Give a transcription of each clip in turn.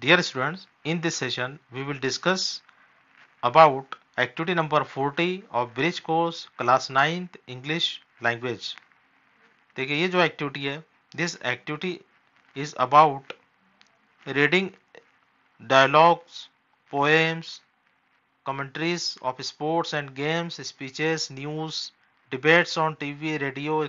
Dear students, in this session we will discuss about activity number 40 of bridge course class 9th English language. dekhiye ye jo activity hai this activity is about reading dialogues poems commentaries of sports and games, speeches, news, debates on TV, radio,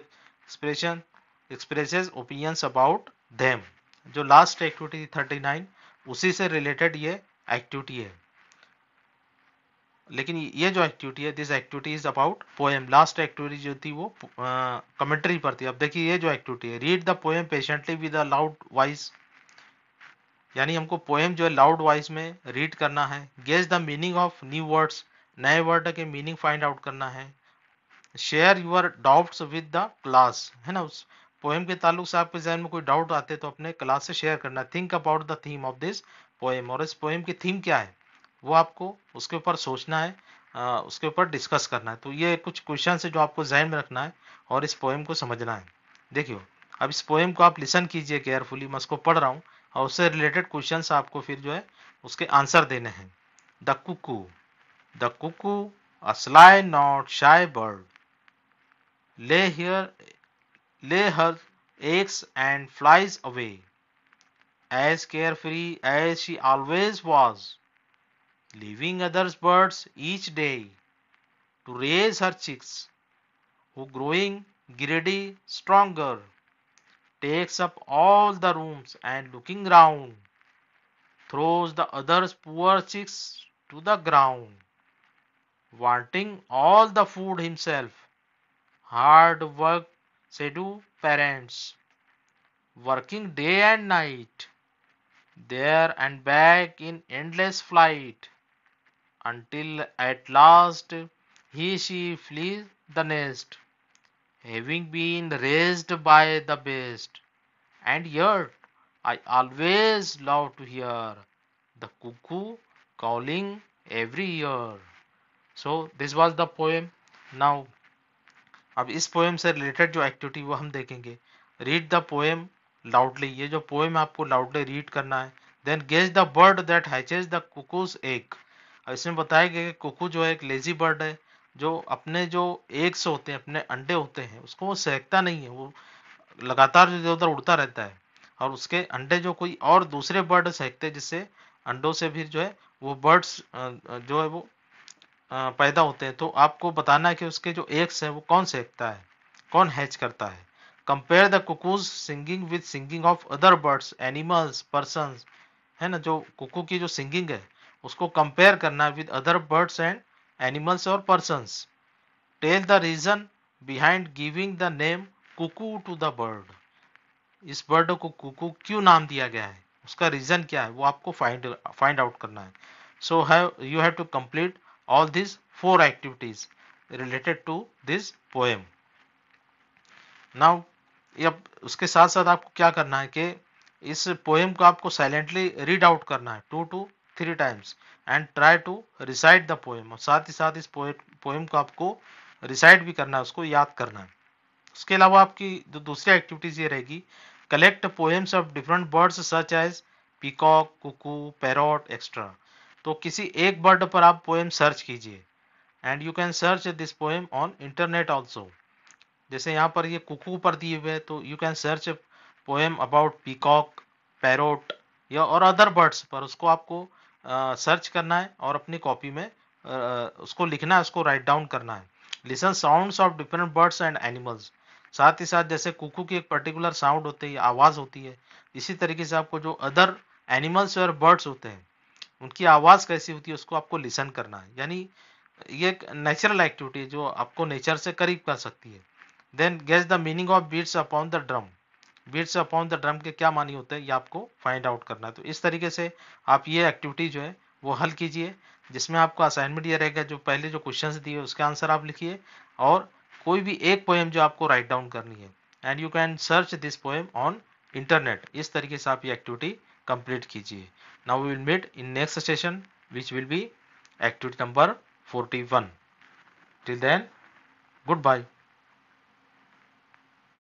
expression, expresses opinions about them. जो last activity थी thirty nine उसी से related ये activity है लेकिन ये जो activity है this activity is about poem last activity जो थी वो कमेंट्री पर थी अब देखिए ये जो एक्टिविटी है read the poem patiently with a loud voice यानी हमको पोएम जो है लाउड वॉइस में रीड करना है guess the meaning of new words नए वर्ड के मीनिंग फाइंड आउट करना है share your doubts with the class है ना उस पोएम के ताल्लुक से आपके जहन में कोई डाउट आते हैं तो अपने क्लास से शेयर करना think about the theme of this poem और इस पोएम की थीम क्या है वो आपको उसके ऊपर सोचना है आ, उसके ऊपर डिस्कस करना है तो ये कुछ क्वेश्चन है जो आपको जहन में रखना है और इस पोएम को समझना है देखियो अब इस पोएम को आप लिसन कीजिए केयरफुली मैं उसको पढ़ रहा हूँ और उससे रिलेटेड क्वेश्चन आपको फिर जो है उसके आंसर देने हैं the cuckoo the cuckoo a sly not shy bird lay here lay her eggs and flies away. As carefree as she always was, leaving others' birds each day to raise her chicks, who growing greedy, stronger, takes up all the rooms and looking round, throws the other's poor chicks to the ground, wanting all the food himself. Hard work Say to parents working day and night, there and back in endless flight, until at last he she flees the nest, having been raised by the best. And yet I always love to hear the cuckoo calling every year. So this was the poem. Now अब इस poem से related जो activity वो हम देखेंगे read the poem loudly ये जो poem आपको लाउडली रीड करना है then guess the bird that hatches the cuckoo's egg इसमें बताया गया कि कुकू जो है एक लेजी बर्ड है जो अपने जो एग्स होते हैं अपने अंडे होते हैं उसको वो सहकता नहीं है वो लगातार जो उधर उड़ता रहता है और उसके अंडे जो कोई और दूसरे बर्ड सहकते हैं जिससे अंडों से भी जो है वो बर्ड्स जो है वो पैदा होते हैं तो आपको बताना है कि उसके जो एक्स हैं वो कौन सेकता है कौन हैच करता है compare the cuckoo's singing with singing of other birds animals person है ना जो कुकू की जो सिंगिंग है उसको कंपेयर करना with other birds and animals और persons tell the reason behind giving the name cuckoo to the bird इस बर्ड को कुकू क्यों नाम दिया गया है उसका रीजन क्या है वो आपको फाइंड फाइंड आउट करना है so have you have to complete all these four activities related to this poem. Now अब उसके साथ साथ आपको क्या करना है कि इस पोएम को आपको साइलेंटली रीड आउट करना है two two three times and try to recite the poem और साथ ही साथ इस पोएम को आपको रिसाइड भी करना है उसको याद करना है उसके अलावा आपकी जो दूसरी एक्टिविटीज़ ये रहेगी collect poems of different birds such as peacock cuckoo parrot extra तो किसी एक वर्ड पर आप पोएम सर्च कीजिए and you can search this poem on internet also जैसे यहाँ पर ये कुकू पर दिए हुए तो you can search poem about peacock parrot या और अदर बर्ड्स पर उसको आपको सर्च करना है और अपनी कॉपी में उसको लिखना है उसको राइट डाउन करना है listen sounds of different birds and animals साथ ही साथ जैसे कुकू की एक पर्टिकुलर साउंड होती है आवाज़ होती है इसी तरीके से आपको जो अदर एनिमल्स और बर्ड्स होते हैं उनकी आवाज़ कैसी होती है उसको आपको लिसन करना है यानी ये एक नेचुरल एक्टिविटी है जो आपको नेचर से करीब कर सकती है then guess the meaning of beats upon the drum beats upon the drum के क्या मानी होते हैं ये आपको फाइंड आउट करना है तो इस तरीके से आप ये एक्टिविटी जो है वो हल कीजिए जिसमें आपको असाइनमेंट ये रहेगा जो पहले जो क्वेश्चन दिए उसके आंसर आप लिखिए और कोई भी एक पोएम जो आपको राइट डाउन करनी है and you can search this poem on internet इस तरीके से आप ये एक्टिविटी कंप्लीट कीजिए now we will meet in next session which will be activity number forty one till then good bye